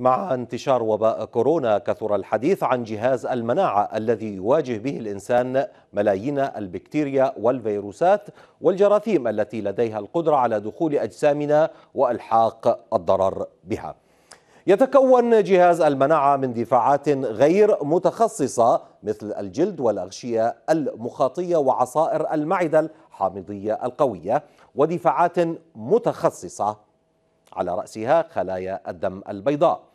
مع انتشار وباء كورونا كثر الحديث عن جهاز المناعة الذي يواجه به الإنسان ملايين البكتيريا والفيروسات والجراثيم التي لديها القدرة على دخول أجسامنا وإلحاق الضرر بها يتكون جهاز المناعة من دفاعات غير متخصصة مثل الجلد والأغشية المخاطية وعصائر المعدة الحامضية القوية ودفاعات متخصصة على رأسها خلايا الدم البيضاء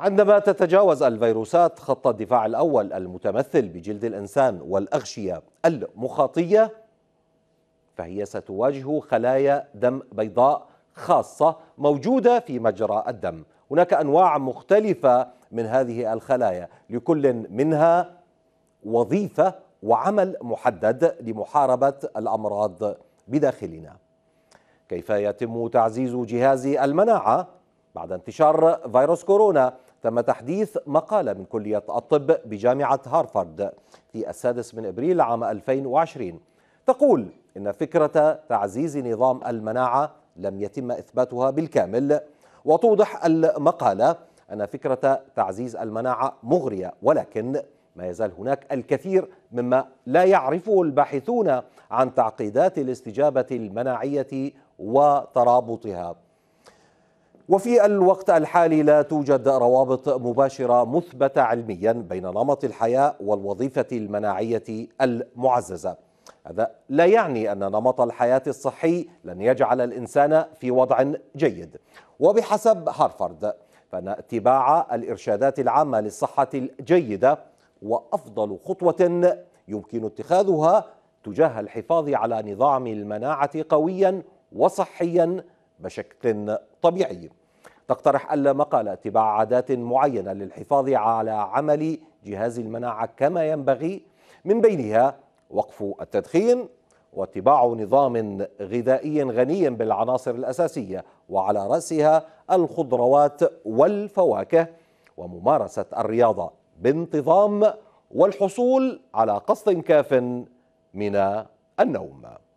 عندما تتجاوز الفيروسات خط الدفاع الأول المتمثل بجلد الإنسان والأغشية المخاطية فهي ستواجه خلايا دم بيضاء خاصة موجودة في مجرى الدم هناك أنواع مختلفة من هذه الخلايا لكل منها وظيفة وعمل محدد لمحاربة الأمراض بداخلنا كيف يتم تعزيز جهاز المناعة بعد انتشار فيروس كورونا تم تحديث مقالة من كلية الطب بجامعة هارفارد في السادس من إبريل عام 2020 تقول إن فكرة تعزيز نظام المناعة لم يتم إثباتها بالكامل وتوضح المقالة أن فكرة تعزيز المناعة مغرية ولكن ما يزال هناك الكثير مما لا يعرفه الباحثون عن تعقيدات الاستجابة المناعية وترابطها وفي الوقت الحالي لا توجد روابط مباشره مثبته علميا بين نمط الحياه والوظيفه المناعيه المعززه. هذا لا يعني ان نمط الحياه الصحي لن يجعل الانسان في وضع جيد. وبحسب هارفارد فان اتباع الارشادات العامه للصحه الجيده هو افضل خطوه يمكن اتخاذها تجاه الحفاظ على نظام المناعه قويا وصحيا بشكل طبيعي تقترح ألا مقالة اتباع عادات معينة للحفاظ على عمل جهاز المناعة كما ينبغي من بينها وقف التدخين واتباع نظام غذائي غني بالعناصر الأساسية وعلى رأسها الخضروات والفواكه وممارسة الرياضة بانتظام والحصول على قسط كاف من النوم